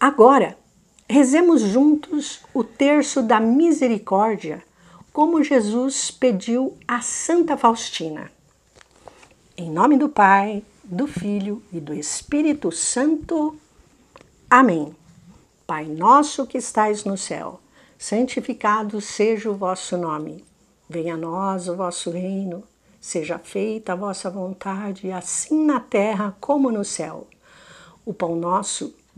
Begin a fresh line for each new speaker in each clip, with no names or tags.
Agora, rezemos juntos o terço da misericórdia, como Jesus pediu a Santa Faustina. Em nome do Pai, do Filho e do Espírito Santo. Amém. Pai nosso que estais no céu, santificado seja o vosso nome. Venha a nós o vosso reino. Seja feita a vossa vontade, assim na terra como no céu. O pão nosso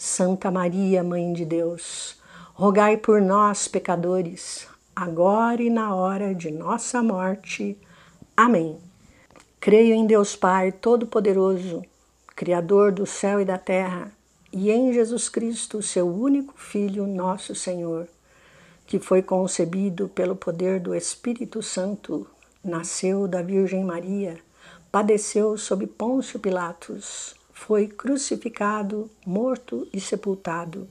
Santa Maria, Mãe de Deus, rogai por nós, pecadores, agora e na hora de nossa morte. Amém. Creio em Deus Pai Todo-Poderoso, Criador do céu e da terra, e em Jesus Cristo, seu único Filho, nosso Senhor, que foi concebido pelo poder do Espírito Santo, nasceu da Virgem Maria, padeceu sob Pôncio Pilatos foi crucificado, morto e sepultado.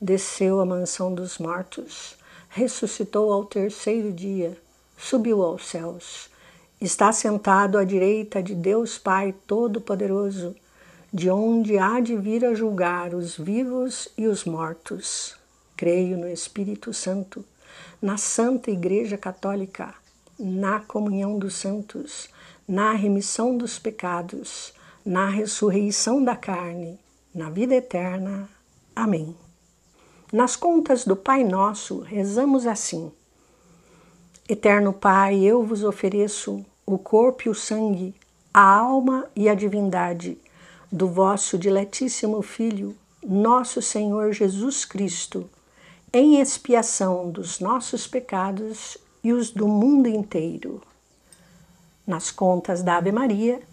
Desceu à mansão dos mortos, ressuscitou ao terceiro dia, subiu aos céus. Está sentado à direita de Deus Pai Todo-Poderoso, de onde há de vir a julgar os vivos e os mortos. Creio no Espírito Santo, na Santa Igreja Católica, na comunhão dos santos, na remissão dos pecados na ressurreição da carne, na vida eterna. Amém. Nas contas do Pai Nosso, rezamos assim: Eterno Pai, eu vos ofereço o corpo e o sangue, a alma e a divindade do vosso diletíssimo Filho, nosso Senhor Jesus Cristo, em expiação dos nossos pecados e os do mundo inteiro. Nas contas da Ave Maria,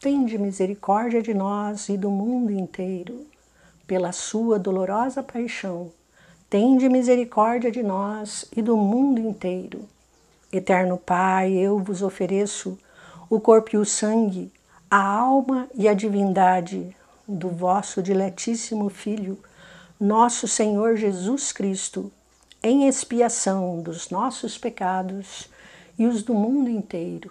tende misericórdia de nós e do mundo inteiro. Pela sua dolorosa paixão, tende misericórdia de nós e do mundo inteiro. Eterno Pai, eu vos ofereço o corpo e o sangue, a alma e a divindade do vosso diletíssimo Filho, nosso Senhor Jesus Cristo, em expiação dos nossos pecados e os do mundo inteiro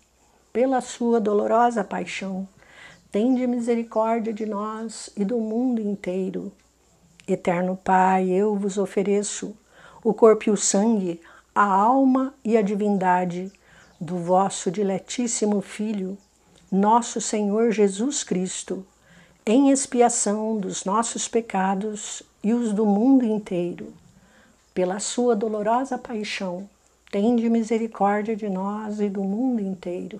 pela sua dolorosa paixão, tende misericórdia de nós e do mundo inteiro. Eterno Pai, eu vos ofereço o corpo e o sangue, a alma e a divindade do vosso diletíssimo Filho, nosso Senhor Jesus Cristo, em expiação dos nossos pecados e os do mundo inteiro. Pela sua dolorosa paixão, tende misericórdia de nós e do mundo inteiro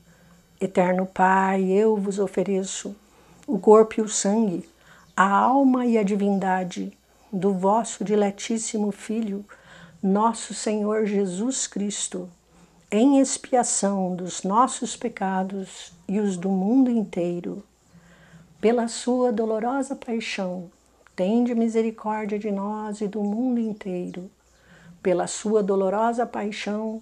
Eterno Pai, eu vos ofereço o corpo e o sangue, a alma e a divindade do vosso diletíssimo Filho, nosso Senhor Jesus Cristo, em expiação dos nossos pecados e os do mundo inteiro. Pela sua dolorosa paixão, tende misericórdia de nós e do mundo inteiro. Pela sua dolorosa paixão,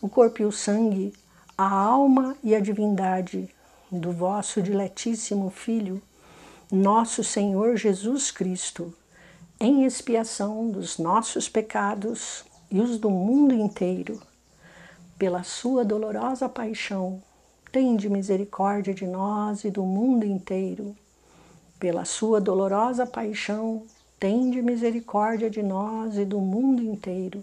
o corpo e o sangue, a alma e a divindade do vosso diletíssimo Filho, nosso Senhor Jesus Cristo, em expiação dos nossos pecados e os do mundo inteiro, pela sua dolorosa paixão, tende misericórdia de nós e do mundo inteiro. Pela sua dolorosa paixão, tende misericórdia de nós e do mundo inteiro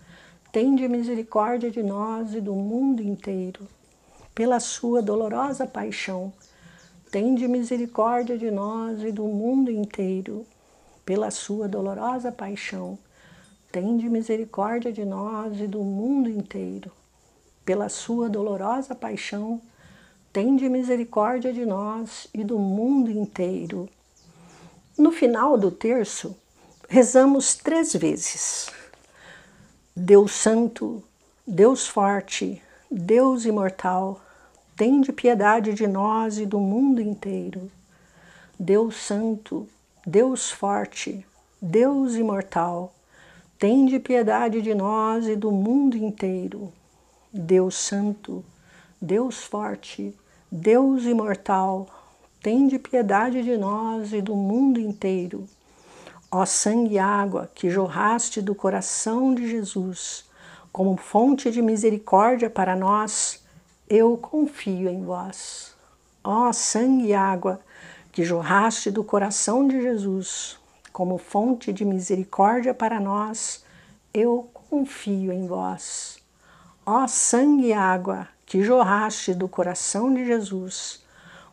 Tende misericórdia de nós e do mundo inteiro. Pela sua dolorosa paixão, tende misericórdia de nós e do mundo inteiro. Pela sua dolorosa paixão, tende misericórdia de nós e do mundo inteiro. Pela sua dolorosa paixão, tende misericórdia de nós e do mundo inteiro. No final do terço, rezamos três vezes. Deus Santo, Deus Forte, Deus Imortal, tem de piedade de nós e do mundo inteiro. Deus Santo, Deus Forte, Deus Imortal, tem de piedade de nós e do mundo inteiro. Deus Santo, Deus Forte, Deus Imortal, tem de piedade de nós e do mundo inteiro. Ó sangue e água que jorraste do coração de Jesus, como fonte de misericórdia para nós, eu confio em vós. Ó sangue e água que jorraste do coração de Jesus, como fonte de misericórdia para nós, eu confio em vós. Ó sangue e água que jorraste do coração de Jesus,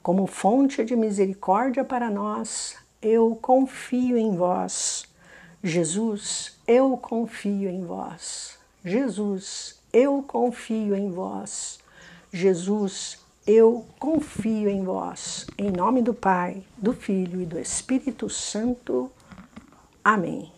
como fonte de misericórdia para nós, eu confio em vós. Jesus, eu confio em vós. Jesus, eu confio em vós. Jesus, eu confio em vós. Em nome do Pai, do Filho e do Espírito Santo. Amém.